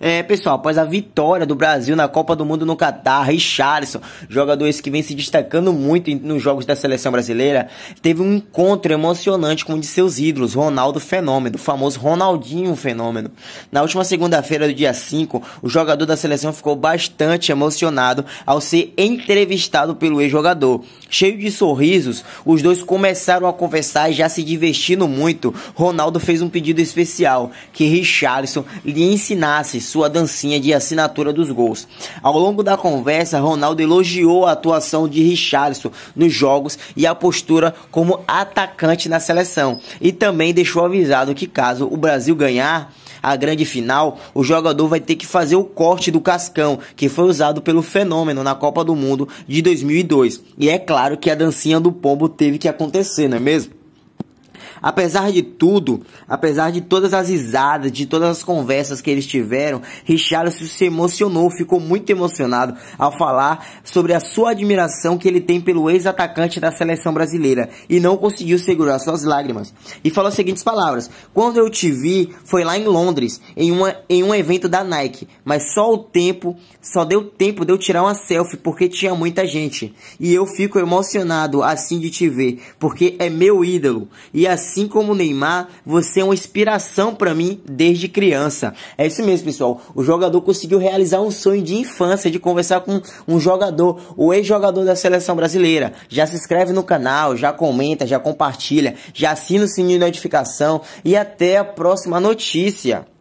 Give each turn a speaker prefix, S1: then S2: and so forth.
S1: É, pessoal, após a vitória do Brasil na Copa do Mundo no Catar, Richarlison, jogador esse que vem se destacando muito nos jogos da seleção brasileira, teve um encontro emocionante com um de seus ídolos, Ronaldo Fenômeno, o famoso Ronaldinho Fenômeno. Na última segunda-feira do dia 5, o jogador da seleção ficou bastante emocionado ao ser entrevistado pelo ex-jogador. Cheio de sorrisos, os dois começaram a conversar e já se divertindo muito. Ronaldo fez um pedido especial que Richarlison lhe ensinasse sua dancinha de assinatura dos gols. Ao longo da conversa, Ronaldo elogiou a atuação de Richarlison nos jogos e a postura como atacante na seleção, e também deixou avisado que caso o Brasil ganhar a grande final, o jogador vai ter que fazer o corte do cascão, que foi usado pelo fenômeno na Copa do Mundo de 2002. E é claro que a dancinha do pombo teve que acontecer, não é mesmo? Apesar de tudo, apesar de todas as risadas, de todas as conversas que eles tiveram, Richarlison se emocionou, ficou muito emocionado ao falar sobre a sua admiração que ele tem pelo ex-atacante da seleção brasileira e não conseguiu segurar suas lágrimas. E falou as seguintes palavras: "Quando eu te vi, foi lá em Londres, em uma em um evento da Nike, mas só o tempo, só deu tempo de eu tirar uma selfie porque tinha muita gente. E eu fico emocionado assim de te ver, porque é meu ídolo. E assim assim como o Neymar, você é uma inspiração para mim desde criança. É isso mesmo, pessoal. O jogador conseguiu realizar um sonho de infância de conversar com um jogador, o ex-jogador da seleção brasileira. Já se inscreve no canal, já comenta, já compartilha, já assina o sininho de notificação e até a próxima notícia.